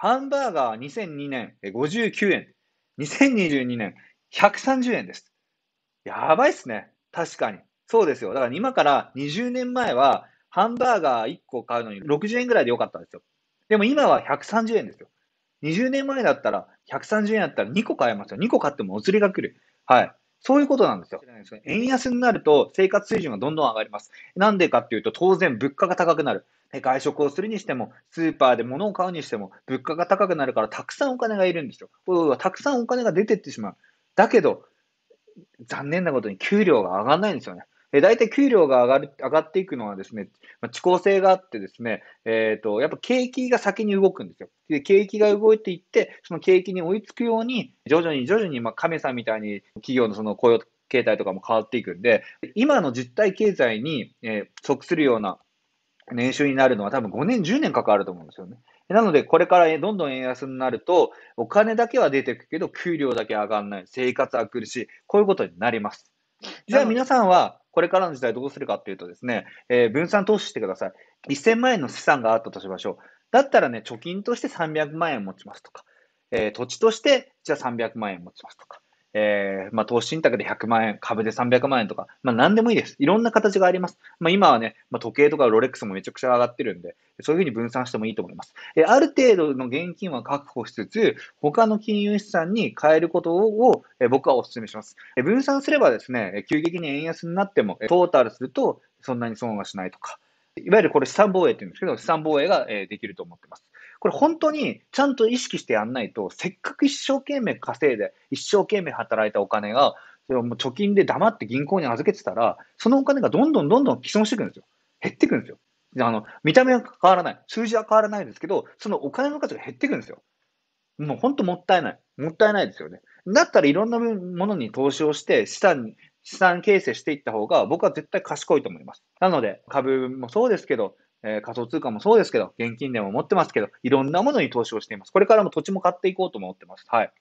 ハンバーガーは2002年59円、2022年130円です。やばいっすね。確かに。そうですよ。だから今から20年前は、ハンバーガー1個買うのに60円ぐらいでよかったんですよ。でも今は130円ですよ。20年前だったら、130円だったら2個買えますよ。2個買ってもお釣りが来る。はい。そういうことなんですよ。円安になると生活水準がどんどん上がります。なんでかっていうと、当然物価が高くなる。外食をするにしても、スーパーで物を買うにしても、物価が高くなるからたくさんお金がいるんですよ。たくさんお金が出てってしまう。だけど、残念なことに給料が上がらないんですよね。えー、大体給料が上がる、上がっていくのはですね、まあ、遅効性があってですね、えっ、ー、と、やっぱ景気が先に動くんですよ。で、景気が動いていって、その景気に追いつくように、徐々に徐々に、まあ、亀さんみたいに企業のその雇用形態とかも変わっていくんで、今の実体経済に、え即するような年収になるのは多分5年、10年かかると思うんですよね。なので、これからどんどん円安になると、お金だけは出てくけど、給料だけ上がらない、生活は苦しい、こういうことになります。じゃあ皆さんは、これからの時代どうするかっていうとですね、えー、分散投資してください。1000万円の資産があったとしましょう。だったらね、貯金として300万円持ちますとか、えー、土地としてじゃあ300万円持ちますとか、えー、まあ、投資信託で100万円、株で300万円とか、まあ、何でもいいです。いろんな形があります。まあ、今はね、まあ、時計とかロレックスもめちゃくちゃ上がってるんで、そういうふうに分散してもいいと思います。えー、ある程度の現金は確保しつつ、他の金融資産に変えることを、えー、僕はお勧めします。えー、分散すればですね、急激に円安になっても、トータルするとそんなに損はしないとか、いわゆるこれ資産防衛って言うんですけど、資産防衛ができると思ってます。これ本当にちゃんと意識してやんないと、せっかく一生懸命稼いで、一生懸命働いたお金が、もう貯金で黙って銀行に預けてたら、そのお金がどんどんどんどん既存していくんですよ。減っていくんですよ。あの、見た目は変わらない。数字は変わらないですけど、そのお金の価値が減っていくんですよ。もう本当もったいない。もったいないですよね。だったらいろんなものに投資をして、資産資産形成していった方が、僕は絶対賢いと思います。なので、株もそうですけど、えー、仮想通貨もそうですけど、現金でも持ってますけど、いろんなものに投資をしています。これからも土地も買っていこうと思ってます。はい。